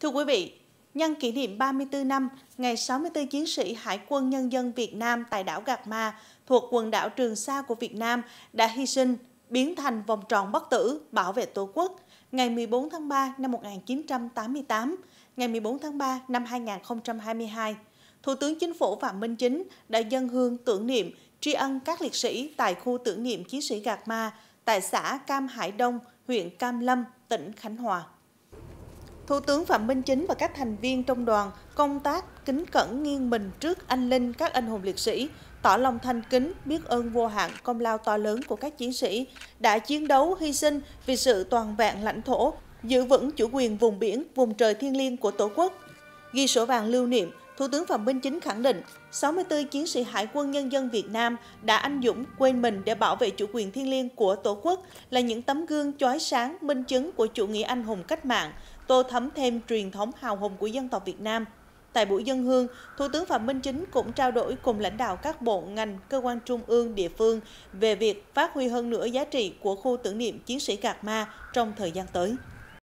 Thưa quý vị, nhân kỷ niệm 34 năm ngày 64 chiến sĩ Hải quân Nhân dân Việt Nam tại đảo Gạc Ma thuộc quần đảo Trường Sa của Việt Nam đã hy sinh, biến thành vòng tròn bất tử bảo vệ Tổ quốc ngày 14 tháng 3 năm 1988, ngày 14 tháng 3 năm 2022. Thủ tướng Chính phủ Phạm Minh Chính đã dân hương tưởng niệm tri ân các liệt sĩ tại khu tưởng niệm chiến sĩ Gạc Ma tại xã Cam Hải Đông, huyện Cam Lâm, tỉnh Khánh Hòa. Thủ tướng Phạm Minh Chính và các thành viên trong đoàn công tác kính cẩn nghiêng mình trước anh linh các anh hùng liệt sĩ, tỏ lòng thanh kính, biết ơn vô hạn công lao to lớn của các chiến sĩ đã chiến đấu hy sinh vì sự toàn vẹn lãnh thổ, giữ vững chủ quyền vùng biển, vùng trời thiêng liêng của Tổ quốc. Ghi sổ vàng lưu niệm, Thủ tướng Phạm Minh Chính khẳng định 64 chiến sĩ Hải quân Nhân dân Việt Nam đã anh dũng quên mình để bảo vệ chủ quyền thiêng liêng của Tổ quốc là những tấm gương chói sáng, minh chứng của chủ nghĩa anh hùng cách mạng, tô thắm thêm truyền thống hào hùng của dân tộc Việt Nam. Tại buổi dân hương, Thủ tướng Phạm Minh Chính cũng trao đổi cùng lãnh đạo các bộ ngành, cơ quan trung ương, địa phương về việc phát huy hơn nữa giá trị của khu tưởng niệm chiến sĩ Gạc Ma trong thời gian tới.